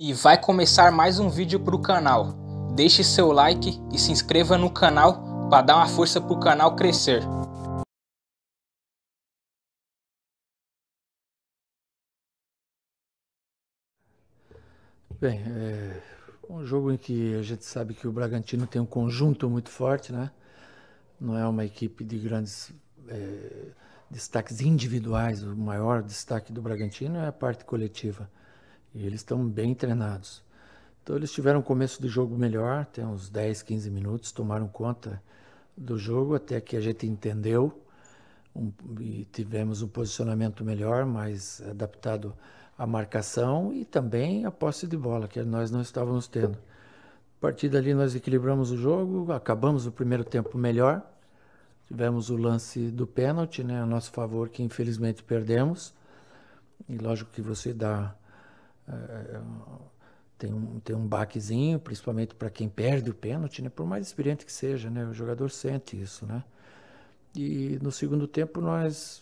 E vai começar mais um vídeo para o canal. Deixe seu like e se inscreva no canal para dar uma força para o canal crescer. Bem, é um jogo em que a gente sabe que o Bragantino tem um conjunto muito forte, né? Não é uma equipe de grandes é, destaques individuais. O maior destaque do Bragantino é a parte coletiva. E eles estão bem treinados. Então eles tiveram um começo de jogo melhor, tem uns 10, 15 minutos, tomaram conta do jogo até que a gente entendeu um, e tivemos um posicionamento melhor, mais adaptado à marcação e também à posse de bola, que nós não estávamos tendo. A partir dali nós equilibramos o jogo, acabamos o primeiro tempo melhor, tivemos o lance do pênalti né, a nosso favor, que infelizmente perdemos. E lógico que você dá é, é, é, tem um, tem um baquezinho, principalmente para quem perde o pênalti, né? Por mais experiente que seja, né? O jogador sente isso, né? E no segundo tempo nós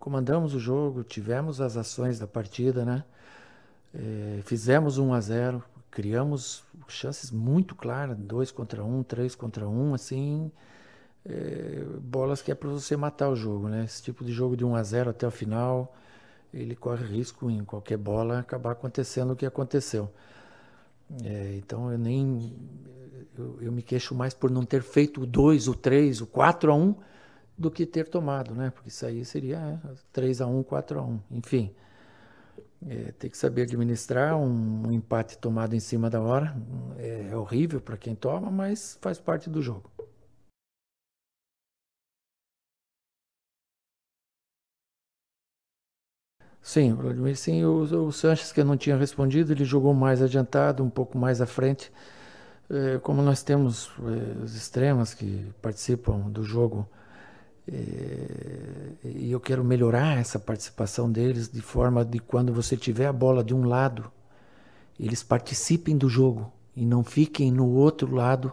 comandamos o jogo, tivemos as ações da partida, né? É, fizemos 1 a 0, criamos chances muito claras, dois contra um, três contra um, assim, é, bolas que é para você matar o jogo, né? Esse tipo de jogo de 1 a 0 até o final ele corre risco em qualquer bola acabar acontecendo o que aconteceu. É, então eu nem eu, eu, me queixo mais por não ter feito o 2, o 3, o 4 a 1 um, do que ter tomado, né? Porque isso aí seria é, 3 a 1, 4 a 1, enfim. É, tem que saber administrar um, um, empate tomado em cima da hora. É, é horrível para quem toma, mas faz parte do jogo. Sim, Vladimir, sim. O, o Sanches, que eu não tinha respondido, ele jogou mais adiantado, um pouco mais à frente. É, como nós temos é, os extremos que participam do jogo, é, e eu quero melhorar essa participação deles de forma de quando você tiver a bola de um lado, eles participem do jogo e não fiquem no outro lado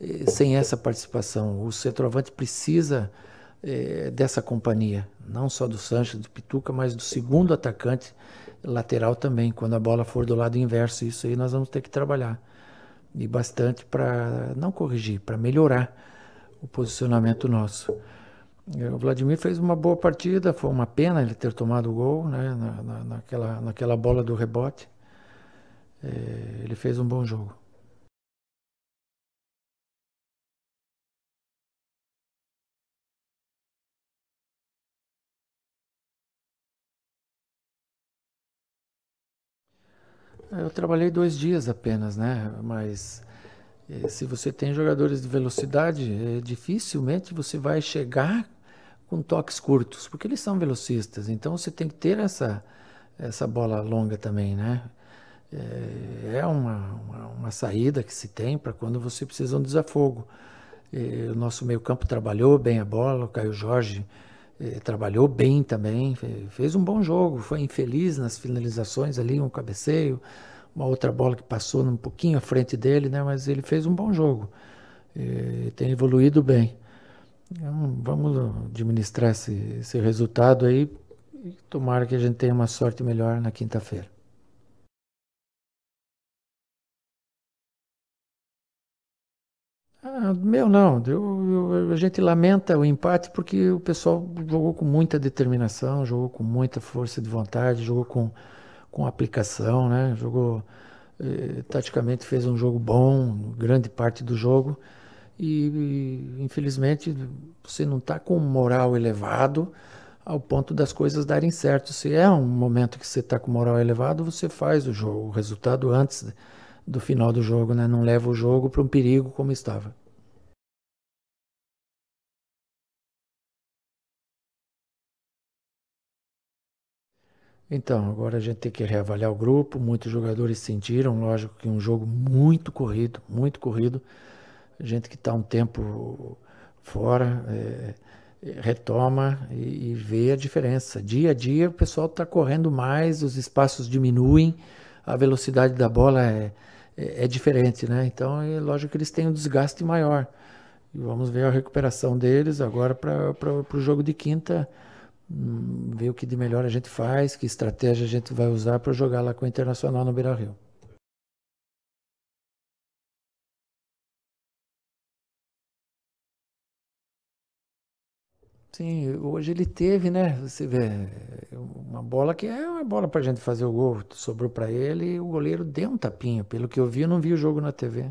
é, sem essa participação. O centroavante precisa é, dessa companhia, não só do Sanches, do Pituca, mas do segundo atacante lateral também. Quando a bola for do lado inverso, isso aí nós vamos ter que trabalhar e bastante para não corrigir, para melhorar o posicionamento nosso. É, o Vladimir fez uma boa partida, foi uma pena ele ter tomado o gol né, na, na, naquela, naquela bola do rebote. É, ele fez um bom jogo. É, eu trabalhei dois dias apenas, né? Mas eh, se você tem jogadores de velocidade, eh, dificilmente você vai chegar com toques curtos, porque eles são velocistas. Então você tem que ter essa, essa bola longa também, né? Eh, é uma, uma, uma saída que se tem para quando você precisa de um desafogo. O nosso meio-campo trabalhou bem a bola, o Caio Jorge eh, trabalhou bem também, fez um bom jogo, foi infeliz nas finalizações ali, um cabeceio, uma outra bola que passou um pouquinho à frente dele, né? Mas ele fez um bom jogo, eh, tem evoluído bem. Então, vamos administrar esse, esse resultado aí e tomara que a gente tenha uma sorte melhor na quinta-feira. Ah, meu não, eu, eu, a gente lamenta o empate porque o pessoal jogou com muita determinação, jogou com muita força de vontade, jogou com, com aplicação, né? Jogou eh, taticamente fez um jogo bom, grande parte do jogo e, e infelizmente você não está com moral elevado ao ponto das coisas darem certo. Se é um momento que você está com moral elevado, você faz o jogo, o resultado antes. De, do final do jogo, né? Não leva o jogo para um perigo como estava. Então, agora a gente tem que reavaliar o grupo. Muitos jogadores sentiram, lógico, que um jogo muito corrido, muito corrido. Gente que está um tempo fora é, retoma e, e, vê a diferença. Dia a dia o pessoal está correndo mais, os espaços diminuem, a velocidade da bola é, é, é, diferente, né? Então, é lógico que eles têm um desgaste maior. E vamos ver a recuperação deles agora para o jogo de quinta, hum, ver o que de melhor a gente faz, que estratégia a gente vai usar para jogar lá com o Internacional no Beira-Rio. Sim, hoje ele teve, né? Você vê, uma bola que é uma bola a gente fazer o gol, sobrou para ele e o goleiro deu um tapinha. Pelo que eu vi, eu não vi o jogo na TV.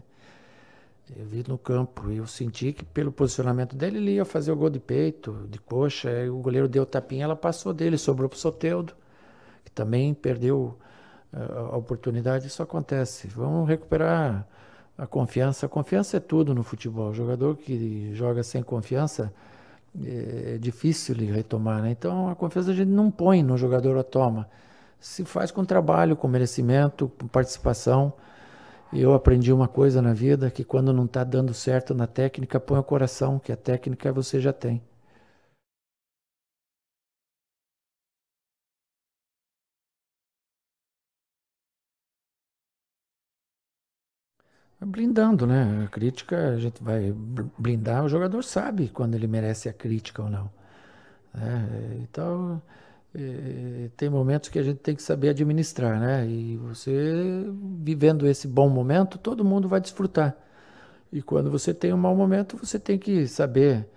Eu vi no campo e eu senti que pelo posicionamento dele ele ia fazer o gol de peito, de coxa, e o goleiro deu tapinha, ela passou dele, sobrou para o Soteudo, que também perdeu eh, a oportunidade, isso acontece. Vamos recuperar a confiança. A confiança é tudo no futebol. O jogador que joga sem confiança, é, é difícil retomar. Né? Então a confiança a gente não põe no jogador a toma. Se faz com trabalho, com merecimento, com participação. Eu aprendi uma coisa na vida que quando não está dando certo na técnica, põe o coração, que a técnica você já tem. blindando, né? A crítica, a gente vai blindar, o jogador sabe quando ele merece a crítica ou não. Né? Então, eh, tem momentos que a gente tem que saber administrar, né? E você, vivendo esse bom momento, todo mundo vai desfrutar. E quando você tem um mau momento, você tem que saber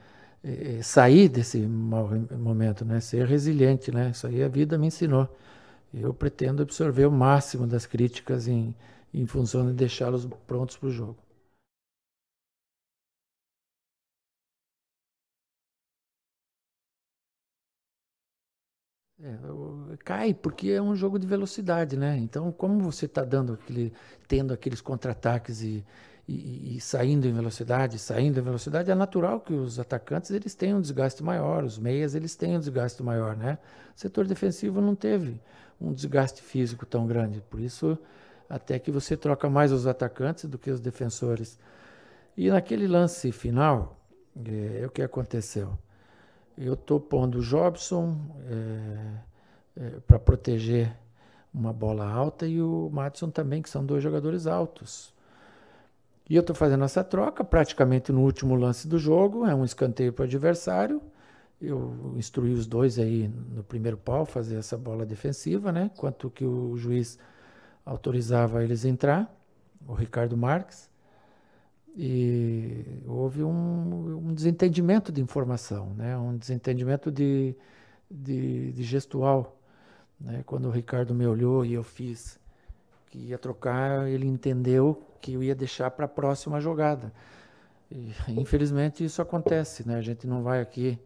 eh, eh, sair desse mau momento, né? Ser resiliente, né? Isso aí a vida me ensinou. Eu pretendo absorver o máximo das críticas em em função de deixá-los prontos para o jogo. É, cai porque é um jogo de velocidade, né? Então, como você está dando aquele, tendo aqueles contra-ataques e, e, e, saindo em velocidade, saindo em velocidade, é natural que os atacantes eles tenham um desgaste maior, os meias eles tenham um desgaste maior, né? O setor defensivo não teve um desgaste físico tão grande, por isso até que você troca mais os atacantes do que os defensores. E naquele lance final, é, é o que aconteceu. Eu estou pondo o Jobson é, é, para proteger uma bola alta e o Matson também, que são dois jogadores altos. E eu estou fazendo essa troca praticamente no último lance do jogo, é um escanteio para o adversário. Eu instruí os dois aí no primeiro pau fazer essa bola defensiva, né? Quanto que o juiz autorizava eles entrar, o Ricardo Marques, e houve um, um desentendimento de informação, né? um desentendimento de, de, de gestual. Né? Quando o Ricardo me olhou e eu fiz que ia trocar, ele entendeu que eu ia deixar para a próxima jogada. E, infelizmente isso acontece, né? A gente não vai aqui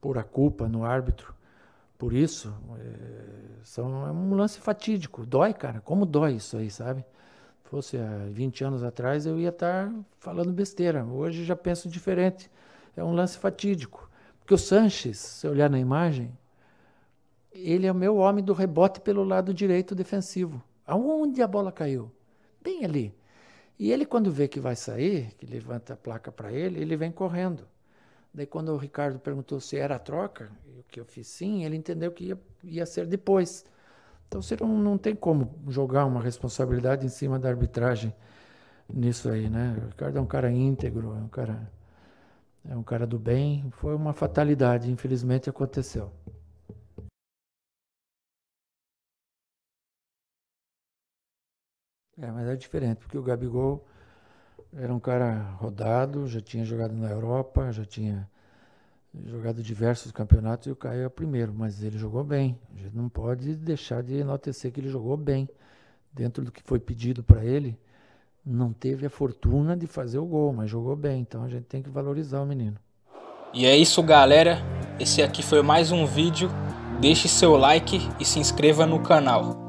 pôr a culpa no árbitro, por isso, é, são, é um lance fatídico. Dói, cara. Como dói isso aí, sabe? Se fosse há 20 anos atrás, eu ia estar falando besteira. Hoje já penso diferente. É um lance fatídico. Porque o Sanches, se olhar na imagem, ele é o meu homem do rebote pelo lado direito defensivo. Aonde a bola caiu? Bem ali. E ele, quando vê que vai sair, que levanta a placa para ele, ele vem correndo. Daí quando o Ricardo perguntou se era a troca, o que eu fiz sim, ele entendeu que ia, ia ser depois. Então você não, não tem como jogar uma responsabilidade em cima da arbitragem nisso aí, né? O Ricardo é um cara íntegro, é um cara é um cara do bem. Foi uma fatalidade, infelizmente aconteceu. É, mas é diferente, porque o Gabigol era um cara rodado, já tinha jogado na Europa, já tinha jogado diversos campeonatos e o Caio é o primeiro, mas ele jogou bem. A gente não pode deixar de enaltecer que ele jogou bem. Dentro do que foi pedido para ele, não teve a fortuna de fazer o gol, mas jogou bem. Então a gente tem que valorizar o menino. E é isso, galera. Esse aqui foi mais um vídeo. Deixe seu like e se inscreva no canal.